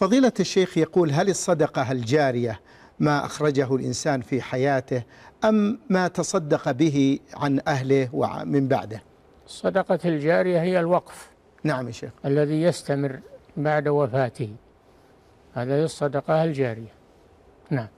فضيلة الشيخ يقول هل الصدقة الجارية ما أخرجه الإنسان في حياته أم ما تصدق به عن أهله ومن بعده الصدقة الجارية هي الوقف نعم يا شيخ الذي يستمر بعد وفاته هذا الصدقة الجارية نعم